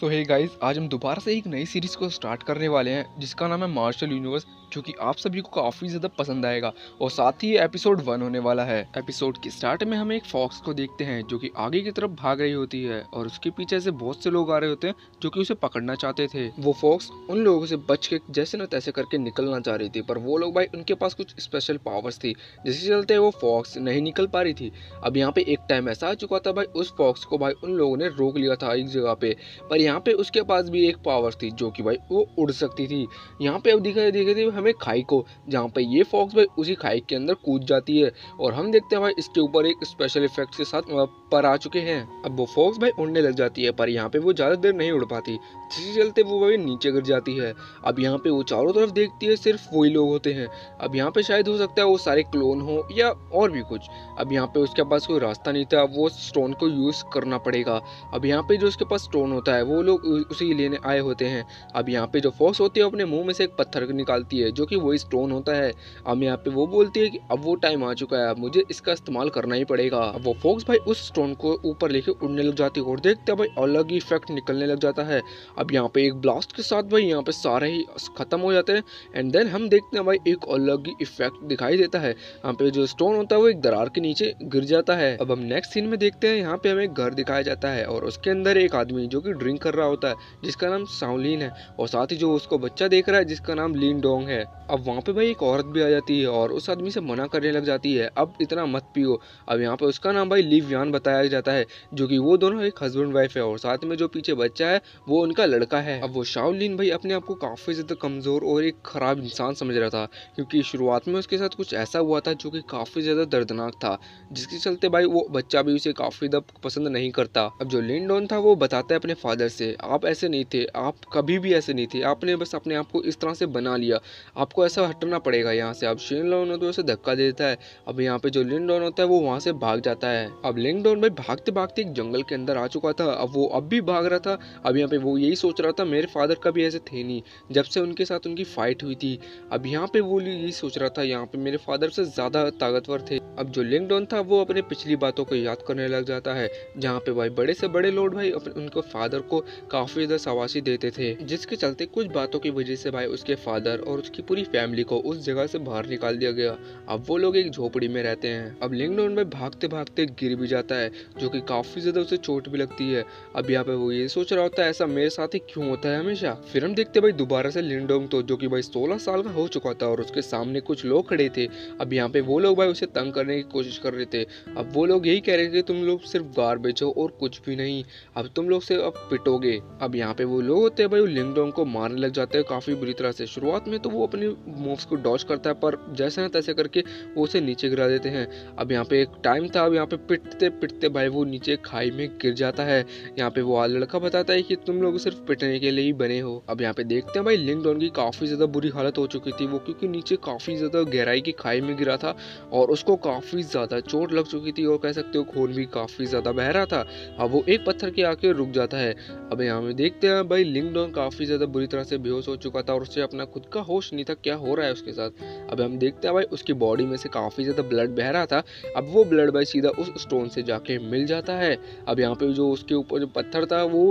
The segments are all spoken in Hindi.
सो है गाइस आज हम दोबारा से एक नई सीरीज़ को स्टार्ट करने वाले हैं जिसका नाम है मार्शल यूनिवर्स जो कि आप सभी को काफ़ी ज़्यादा पसंद आएगा और साथ ही एपिसोड वन होने वाला है एपिसोड के स्टार्ट में हम एक फॉक्स को देखते हैं जो कि आगे की तरफ भाग रही होती है और उसके पीछे से बहुत से लोग आ रहे होते हैं जो कि उसे पकड़ना चाहते थे वो फॉक्स उन लोगों से बच के जैसे न तैसे करके निकलना चाह रही थी पर वो लोग भाई उनके पास कुछ स्पेशल पावर्स थी जिसके चलते वो फॉक्स नहीं निकल पा रही थी अब यहाँ पे एक टाइम ऐसा आ चुका था भाई उस फॉक्स को भाई उन लोगों ने रोक लिया था एक जगह पे पर यहाँ पे उसके पास भी एक पावर थी जो कि भाई वो उड़ सकती थी यहाँ पे अब दिखाई देखे थे हमें खाई को जहाँ पे ये फॉक्स भाई उसी खाई के अंदर कूद जाती है और हम देखते हैं भाई इसके ऊपर एक स्पेशल इफेक्ट के साथ मतलब पर आ चुके हैं अब वो फॉक्स भाई उड़ने लग जाती है पर यहाँ पे वो ज़्यादा देर नहीं उड़ पाती जिसके चलते वो भाई नीचे गिर जाती है अब यहाँ पे वो चारों तरफ देखती है सिर्फ वही लोग होते हैं अब यहाँ पे शायद हो सकता है वो सारे क्लोन हो या और भी कुछ अब यहाँ पे उसके पास कोई रास्ता नहीं था वो स्टोन को यूज़ करना पड़ेगा अब यहाँ पे जो उसके पास स्टोन होता है वो लोग उसी लेने आए होते हैं अब यहाँ पे जो फॉक्स होती है अपने मुँह में से एक पत्थर निकालती है जो कि वही स्टोन होता है अब यहाँ पे वो बोलती है कि अब वो टाइम आ चुका है मुझे इसका इस्तेमाल करना ही पड़ेगा अब वो फॉक्स भाई उस स्टोन को ऊपर लेके उड़ने लग जाती है और देखते हैं भाई अलग ही इफेक्ट निकलने लग जाता है अब यहाँ पे एक ब्लास्ट के साथ भाई यहाँ पे सारे ही ख़त्म हो जाते हैं एंड देन हम देखते हैं भाई एक अलग ही इफेक्ट दिखाई देता है यहाँ पे जो स्टोन होता है वो एक दरार के नीचे गिर जाता है अब हम नेक्स्ट सीन में देखते हैं यहाँ पे हमें घर दिखाया जाता है और उसके अंदर एक आदमी जो कि ड्रिंक कर रहा होता है जिसका नाम साउलिन है और साथ ही जो उसको बच्चा देख रहा है जिसका नाम लीन डोंग है अब वहाँ पे भाई एक औरत भी आ जाती है और उस आदमी से मना करने लग जाती है अब इतना मत पियो अब यहाँ पे उसका नाम भाई लिव यान बता बताया जाता है जो कि वो दोनों एक हस्बैंड वाइफ है और साथ में जो पीछे बच्चा है वो उनका लड़का है अब वो शाओलिन भाई अपने आप को काफ़ी ज़्यादा कमज़ोर और एक ख़राब इंसान समझ रहा था क्योंकि शुरुआत में उसके साथ कुछ ऐसा हुआ था जो कि काफ़ी ज़्यादा दर्दनाक था जिसके चलते भाई वो बच्चा भी उसे काफ़ी ज़्यादा पसंद नहीं करता अब जो लिंडॉन था वो बताता है अपने फादर से आप ऐसे नहीं थे आप कभी भी ऐसे नहीं थे आपने बस अपने आप को इस तरह से बना लिया आपको ऐसा हटना पड़ेगा यहाँ से अब शेन लॉन तो उसे धक्का देता है अब यहाँ पे जो लिंडॉन होता है वो वहाँ से भाग जाता है अब लिंगडॉन और भाई भागते भागते एक जंगल के अंदर आ चुका था अब वो अब भी भाग रहा था अब यहाँ पे वो यही सोच रहा था मेरे फादर कभी ऐसे थे नहीं जब से उनके साथ उनकी फाइट हुई थी अब यहाँ पे वो यही सोच रहा था यहाँ पे मेरे फादर से ज़्यादा ताकतवर थे अब जो लिंकडॉन था वो अपने पिछली बातों को याद करने लग जाता है जहाँ पे भाई बड़े से बड़े लोड भाई उनके फादर को काफ़ी ज़्यादा सवासी देते थे जिसके चलते कुछ बातों की वजह से भाई उसके फादर और उसकी पूरी फैमिली को उस जगह से बाहर निकाल दिया गया अब वो लोग एक झोपड़ी में रहते हैं अब लिंकडॉन में भागते भागते गिर भी जाता है है जो कि काफ़ी ज़्यादा उसे चोट भी लगती है अब यहाँ पे वो ये सोच रहा होता है ऐसा मेरे साथ ही क्यों होता है हमेशा फिर हम देखते भाई दोबारा से लिंडोंग तो जो कि भाई सोलह साल का हो चुका था और उसके सामने कुछ लोग खड़े थे अब यहाँ पे वो लोग भाई उसे तंग करने की कोशिश कर रहे थे अब वो लोग यही कह रहे थे तुम लोग सिर्फ गार बेचो और कुछ भी नहीं अब तुम लोग से अब पिटोगे अब यहाँ पे वो लोग होते हैं भाई लिंगडोंग को मारने लग जाते हैं काफ़ी बुरी तरह से शुरुआत में तो वो अपने मूव्स को डॉच करता है पर जैसे ना तैसे करके वो उसे नीचे गिरा देते हैं अब यहाँ पे एक टाइम था अब यहाँ पे पिटते पिटते सकते भाई वो नीचे खाई में गिर जाता है यहाँ पे वो लड़का बताता है कि तुम लोग सिर्फ पिटने के लिए ही बने हो अब यहाँ पे देखते हैं भाई डॉन की काफी ज्यादा बुरी हालत हो चुकी थी वो क्योंकि नीचे काफी ज्यादा गहराई की खाई में गिरा था और उसको काफी ज्यादा चोट लग चुकी थी और कह सकते हो खून भी काफी ज्यादा बह रहा था अब वो एक पत्थर के आके रुक जाता है अब यहाँ पे देखते हैं भाई डॉन काफी ज्यादा बुरी तरह से बेहोश हो चुका था और उसे अपना खुद का होश नहीं था क्या हो रहा है उसके साथ अब हम देखते हैं भाई उसकी बॉडी में से काफी ज्यादा ब्लड बह रहा था अब वो ब्लड भाई सीधा उस स्टोन से जाके के मिल जाता है अब यहाँ पे जो उसके ऊपर जो पत्थर था वो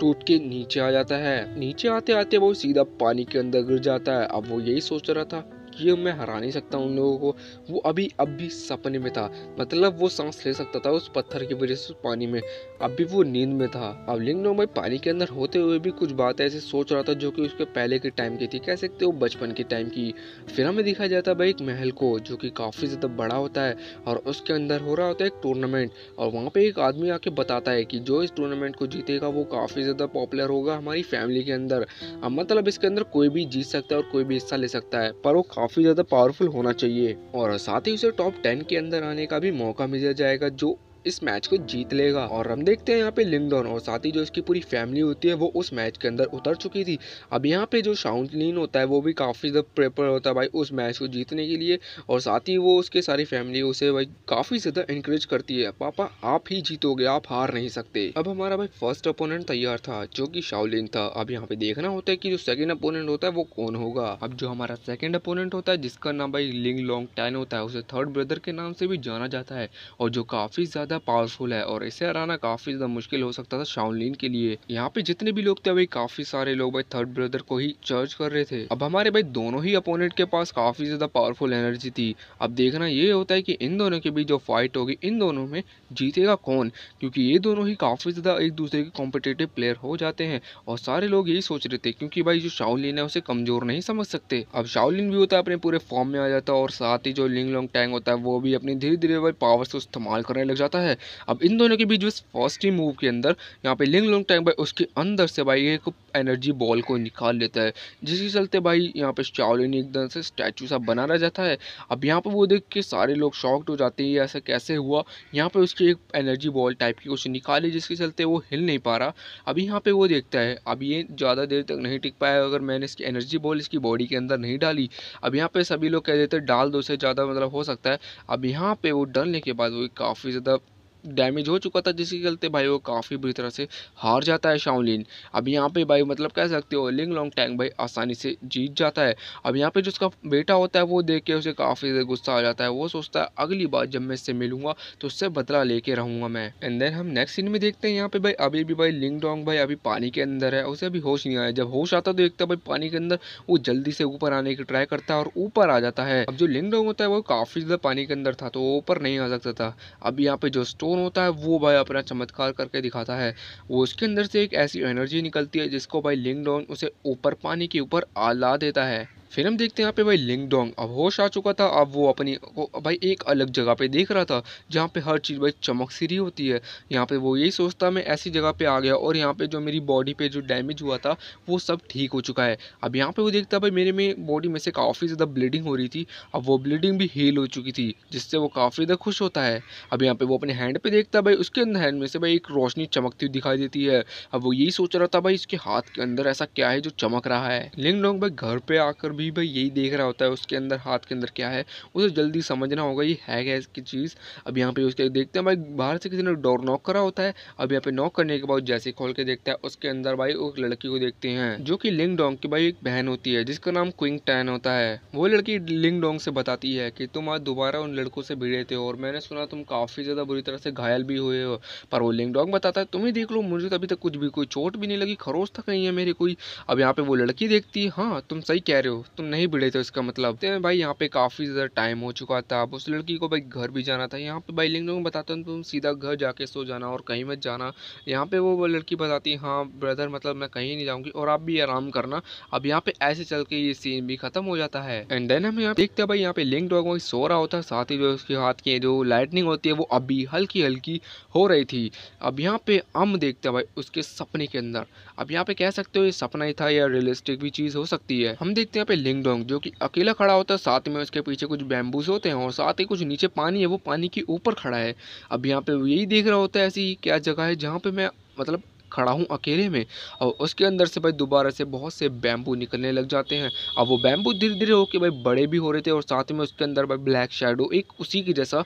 टूट के नीचे आ जाता है नीचे आते आते वो सीधा पानी के अंदर गिर जाता है अब वो यही सोच रहा था कि मैं हरा नहीं सकता उन लोगों को वो अभी अब भी सपने में था मतलब वो सांस ले सकता था उस पत्थर की वजह से उस पानी में अब भी वो नींद में था अब नो भाई पानी के अंदर होते हुए भी कुछ बात ऐसे सोच रहा था जो कि उसके पहले के टाइम की थी कह सकते हो बचपन के टाइम की फिर हमें दिखाया जाता है भाई एक महल को जो कि काफ़ी ज़्यादा बड़ा होता है और उसके अंदर हो रहा होता है एक टूर्नामेंट और वहाँ पर एक आदमी आके बताता है कि जो इस टूर्नामेंट को जीतेगा वो काफ़ी ज़्यादा पॉपुलर होगा हमारी फैमिली के अंदर अब मतलब इसके अंदर कोई भी जीत सकता है और कोई भी हिस्सा ले सकता है पर वो काफ़ी ज़्यादा पावरफुल होना चाहिए और साथ ही उसे टॉप टेन के अंदर आने का भी मौका मिल जाएगा जो इस मैच को जीत लेगा और हम देखते हैं यहाँ पे लिंगडोन और साथ ही जो इसकी पूरी फैमिली होती है वो उस मैच के अंदर उतर चुकी थी अब यहाँ पे जो शाउनलिन होता है वो भी काफ़ी ज़्यादा प्रेपर होता है भाई उस मैच को जीतने के लिए और साथ ही वो उसके सारी फैमिली उसे भाई काफ़ी ज़्यादा इंकरेज करती है पापा आप ही जीतोगे आप हार नहीं सकते अब हमारा भाई फर्स्ट अपोनेंट तैयार था जो कि शाउलिन था अब यहाँ पे देखना होता है कि जो सेकंड अपोनेंट होता है वो कौन होगा अब जो हमारा सेकेंड अपोनेंट होता है जिसका नाम भाई लिंग लॉन्ग टैन होता है उसे थर्ड ब्रदर के नाम से भी जाना जाता है और जो काफ़ी ज़्यादा ज़्यादा पावरफुल है और इसे हराना काफ़ी ज़्यादा मुश्किल हो सकता था शाउलिन के लिए यहाँ पे जितने भी लोग थे भाई काफ़ी सारे लोग भाई थर्ड ब्रदर को ही चर्च कर रहे थे अब हमारे भाई दोनों ही अपोनेंट के पास काफ़ी ज़्यादा पावरफुल एनर्जी थी अब देखना ये होता है कि इन दोनों के बीच जो फाइट होगी इन दोनों में जीतेगा कौन क्योंकि ये दोनों ही काफ़ी ज़्यादा एक दूसरे के कॉम्पिटेटिव प्लेयर हो जाते हैं और सारे लोग यही सोच रहे थे क्योंकि भाई जो शाउलिन है उसे कमज़ोर नहीं समझ सकते अब शाउलिन भी होता है अपने पूरे फॉर्म में आ जाता है और साथ ही जो लिंग लॉन्ग टैंग होता है वो भी अपनी धीरे धीरे भाई पावर्स को इस्तेमाल करने लग जाता है है अब इन दोनों के बीच जो फर्स्ट ही मूव के अंदर यहाँ पे लिंग लॉन्ग टैंक भाई उसके अंदर से भाई एक एनर्जी बॉल को निकाल लेता है जिसके चलते भाई यहाँ पे चावलिन एकदम से स्टैचू सा बना रह जाता है अब यहाँ पर वो देख के सारे लोग शॉक्ड हो जाते हैं ऐसा कैसे हुआ यहाँ पर उसकी एक एनर्जी बॉल टाइप की कुछ निकाली जिसके चलते वो हिल नहीं पा रहा अभी यहाँ पर वो देखता है अब ये ज़्यादा देर तक नहीं टिक पाया अगर मैंने इसकी एनर्जी बॉल इसकी बॉडी के अंदर नहीं डाली अब यहाँ पर सभी लोग कह देते डाल दो से ज़्यादा मतलब हो सकता है अब यहाँ पे वो डलने के बाद वो काफ़ी ज़्यादा डैमेज हो चुका था जिसके चलते भाई वो काफ़ी बुरी तरह से हार जाता है शाओलिन अब यहाँ पे भाई मतलब कह सकते हो लिंग लॉन्ग टैंक भाई आसानी से जीत जाता है अब यहाँ पे जो उसका बेटा होता है वो देख के उसे काफ़ी गुस्सा आ जाता है वो सोचता है अगली बार जब मैं इससे मिलूंगा तो उससे बदला लेके रहूँगा मैं एंड देन हम नेक्स्ट सीन में देखते हैं यहाँ पे भाई अभी भी भाई लिंग डोंग भाई अभी पानी के अंदर है उसे अभी होश नहीं आया जब होश आता तो देखता भाई पानी के अंदर वो जल्दी से ऊपर आने की ट्राई करता है और ऊपर आ जाता है अब जो लिंग डोंग होता है वो काफ़ी ज़्यादा पानी के अंदर था तो वो ऊपर नहीं आ सकता था अब यहाँ पे जो स्टोर जोन होता है वो भाई अपना चमत्कार करके दिखाता है वो उसके अंदर से एक ऐसी एनर्जी निकलती है जिसको भाई लिंग लिंगडोंग उसे ऊपर पानी के ऊपर आला देता है फिर हम देखते हैं यहाँ पे भाई लिंग डोंग अब होश आ चुका था अब वो अपनी वो भाई एक अलग जगह पे देख रहा था जहाँ पे हर चीज़ भाई चमक सीरी होती है यहाँ पे वो यही सोचता मैं ऐसी जगह पे आ गया और यहाँ पे जो मेरी बॉडी पे जो डैमेज हुआ था वो सब ठीक हो चुका है अब यहाँ पे वो देखता भाई मेरे में बॉडी में से काफ़ी ज़्यादा ब्लीडिंग हो रही थी अब वो ब्लीडिंग भी हील हो चुकी थी जिससे वो काफ़ी ज़्यादा खुश होता है अब यहाँ पर वो अपने हैंड पे देखता है भाई उसके अंदर हैंड में से भाई एक रोशनी चमकती हुई दिखाई देती है अब वो यही सोच रहा था भाई इसके हाथ के अंदर ऐसा क्या है जो चमक रहा है लिंग डोंग भाई घर पे आकर भी भाई यही देख रहा होता है उसके अंदर हाथ के अंदर क्या है उसे जल्दी समझना होगा ये है क्या इसकी चीज़ अब यहाँ पे उसके देखते हैं भाई बाहर से किसी ने डोर नॉक करा होता है अब यहाँ पे नॉक करने के बाद जैसे खोल के देखता है उसके अंदर भाई उस लड़की को देखते हैं जो की लिंग डोंग की भाई एक बहन होती है जिसका नाम क्विंग टैन होता है वो लड़की लिंग डोंग से बताती है की तुम आज दोबारा उन लड़कों से भिड़े थे और मैंने सुना तुम काफी ज्यादा बुरी तरह से घायल भी हुए हो पर वो डॉग बताता है तुम्हें देख लो मुझे तो अभी तक कुछ भी कोई चोट भी नहीं लगी खरोश तक नहीं है मेरी कोई अब यहाँ पे वो लड़की देखती है हाँ तुम सही कह रहे हो तुम नहीं भिड़े थे इसका मतलब तो भाई यहाँ पे काफ़ी ज़्यादा टाइम हो चुका था अब उस लड़की को भाई घर भी जाना था यहाँ पे भाई लिंग डॉग बताता तुम सीधा घर जाके सो जाना और कहीं मत जाना यहाँ पे वो लड़की बताती है हाँ ब्रदर मतलब मैं कहीं नहीं जाऊँगी और आप भी आराम करना अब यहाँ पे ऐसे चल के ये सीन भी खत्म हो जाता है एंड देन हम यहाँ देखते हैं भाई यहाँ पे लिंग डॉग सो रहा होता है साथ ही जो उसके हाथ की जो लाइटनिंग होती है वो अभी हल्की हल्की हल्की हो रही थी अब यहाँ पे अम देखते हैं भाई उसके सपने के अंदर अब यहाँ पे कह सकते हो ये सपना ही था या रियलिस्टिक भी चीज़ हो सकती है हम देखते हैं यहाँ पे डोंग जो कि अकेला खड़ा होता है साथ में उसके पीछे कुछ बैम्बूज होते हैं और साथ ही कुछ नीचे पानी है वो पानी के ऊपर खड़ा है अब यहाँ पे यही देख रहा होता है ऐसी क्या जगह है जहाँ पे मैं मतलब खड़ा हूँ अकेले में और उसके अंदर से भाई दोबारा से बहुत से बैम्बू निकलने लग जाते हैं और वो बैम्बू धीरे धीरे होकर भाई बड़े भी हो रहे थे और साथ में उसके अंदर भाई ब्लैक शेडो एक उसी की जैसा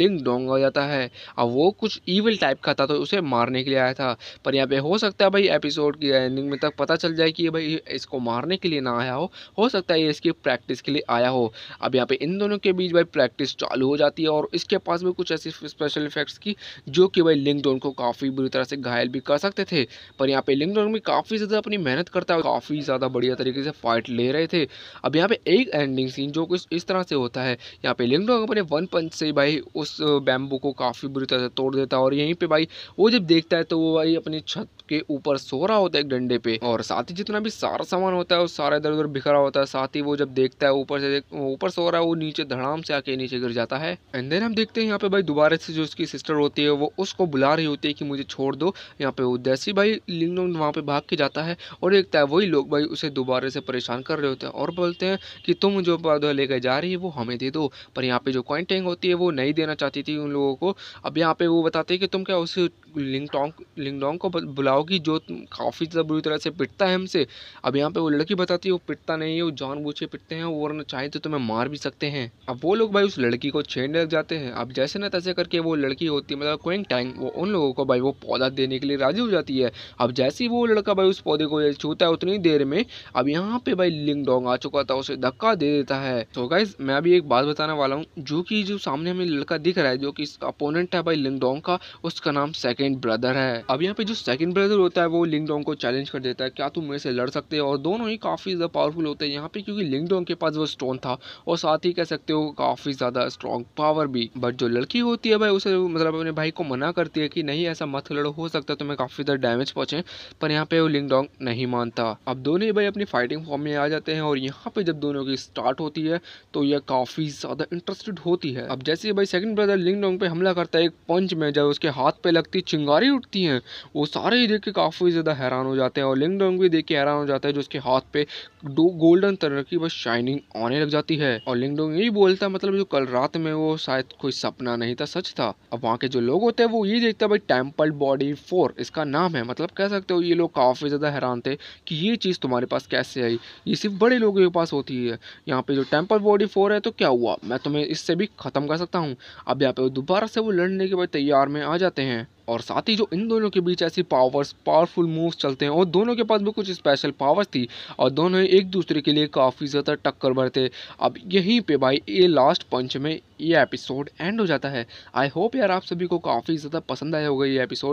लिंक डोंग आ जाता है और वो कुछ ईवल टाइप का था तो उसे मारने के लिए आया था पर यहाँ पर हो सकता है भाई एपिसोड की एंडिंग में तक पता चल जाए कि भाई इसको मारने के लिए ना आया हो हो सकता है ये इसकी प्रैक्टिस के लिए आया हो अब यहाँ पे इन दोनों के बीच भाई प्रैक्टिस चालू हो जाती है और इसके पास भी कुछ ऐसी स्पेशल इफेक्ट्स की जो कि भाई लिंक डोन को काफ़ी बुरी तरह से घायल भी कर सकते करते थे पर यहाँ पे लिंगडोंग भी काफ़ी ज़्यादा अपनी मेहनत करता है काफ़ी ज़्यादा बढ़िया तरीके से फाइट ले रहे थे अब यहाँ पे एक एंडिंग सीन जो कुछ इस तरह से होता है यहाँ पे लिंगडोंग अपने वन पंच से भाई उस बैम्बू को काफ़ी बुरी तरह से तोड़ देता है और यहीं पर भाई वो जब देखता है तो वो भाई अपनी छत के ऊपर सो रहा होता है एक डंडे पे और साथ ही जितना भी सारा सामान होता है वो सारा इधर उधर बिखरा होता है साथ ही वो जब देखता है ऊपर से ऊपर सो रहा है वो नीचे धड़ाम से आके नीचे गिर जाता है एंड देन हम देखते हैं यहाँ पे भाई दोबारा से जो उसकी सिस्टर होती है वो उसको बुला रही होती है कि मुझे छोड़ दो यहाँ पे वो जैसे ही भाई लिंग डोंग वहाँ पे भाग के जाता है और एक तय वही लोग भाई उसे दोबारा से परेशान कर रहे होते हैं और बोलते हैं कि तुम जो पौधा लेकर जा रही है वो हमें दे दो पर यहाँ पे जो कॉइन होती है वो नहीं देना चाहती थी उन लोगों को अब यहाँ पे वो बताते हैं कि तुम क्या उस लिंग टोंग लिंग डोंग को बुलाओगी जो काफ़ी ज़्यादा बुरी तरह से पिटता है हमसे अब यहाँ पर वो लड़की बताती है वो पिटता नहीं है वो जान बूझे पिटते हैं वरना चाहे तो तुम्हें मार भी सकते हैं अब वो लोग भाई उस लड़की को छेड़ने लग जाते हैं अब जैसे ना तैसे करके वो लड़की होती है मतलब क्वेंग टैंग वो उन लोगों को भाई वो पौधा देने के लिए राजी हो जाती है अब जैसे ही वो लड़का भाई उस पौधे को छूता है उतनी देर में अब यहाँ पे भाई लिंग डोंग आ चुका था उसे धक्का दे देता है तो गाइज मैं अभी एक बात बताने वाला हूँ जो कि जो सामने हमें लड़का दिख रहा है जो कि अपोनेंट है भाई लिंग डोंग का उसका नाम सेकेंड ब्रदर है अब यहाँ पे जो सेकेंड ब्रदर होता है वो लिंग डोंग को चैलेंज कर देता है क्या तुम मेरे से लड़ सकते हो और दोनों ही काफ़ी ज़्यादा पावरफुल होते हैं यहाँ पे क्योंकि लिंग डोंग के पास वो स्टोन था और साथ ही कह सकते हो काफ़ी ज़्यादा स्ट्रॉन्ग पावर भी बट जो लड़की होती है भाई उसे मतलब अपने भाई को मना करती है कि नहीं ऐसा मत लड़ो हो सकता है तुम्हें काफ़ी काफ़ी ज़्यादा डैमेज पहुँचे पर यहाँ पे वो लिंग लिंगडोंग नहीं मानता अब दोनों ही भाई अपनी फाइटिंग फॉर्म में आ जाते हैं और यहाँ पे जब दोनों की स्टार्ट होती है तो यह काफ़ी ज़्यादा इंटरेस्टेड होती है अब जैसे ही भाई सेकंड ब्रदर लिंग डोंग पर हमला करता है एक पंच में जब उसके हाथ पे लगती चिंगारी उठती हैं वो सारे ही देख के काफ़ी ज़्यादा हैरान हो जाते हैं और लिंग डोंग भी देख के हैरान हो जाता है जो उसके हाथ पे दो गोल्डन तरह की बस शाइनिंग आने लग जाती है और लिंग डोंग यही बोलता है मतलब जो कल रात में वो शायद कोई सपना नहीं था सच था अब वहाँ के जो लोग होते हैं वो ये देखता है भाई टेम्पल बॉडी फोर इसका नाम है मतलब कह सकते हो ये लोग काफ़ी ज़्यादा हैरान थे कि ये चीज़ तुम्हारे पास कैसे आई ये सिर्फ बड़े लोगों के पास होती है यहाँ पे जो टेम्पल बॉडी फोर है तो क्या हुआ मैं तुम्हें इससे भी ख़त्म कर सकता हूँ अब यहाँ पे दोबारा से वो लड़ने के बाद तैयार में आ जाते हैं और साथ ही जो इन दोनों के बीच ऐसी पावर्स पावरफुल मूव्स चलते हैं और दोनों के पास भी कुछ स्पेशल पावर्स थी और दोनों एक दूसरे के लिए काफ़ी ज़्यादा टक्कर भरते अब यहीं पे भाई ये लास्ट पंच में ये एपिसोड एंड हो जाता है आई होप यार आप सभी को काफ़ी ज़्यादा पसंद आया होगा ये एपिसोड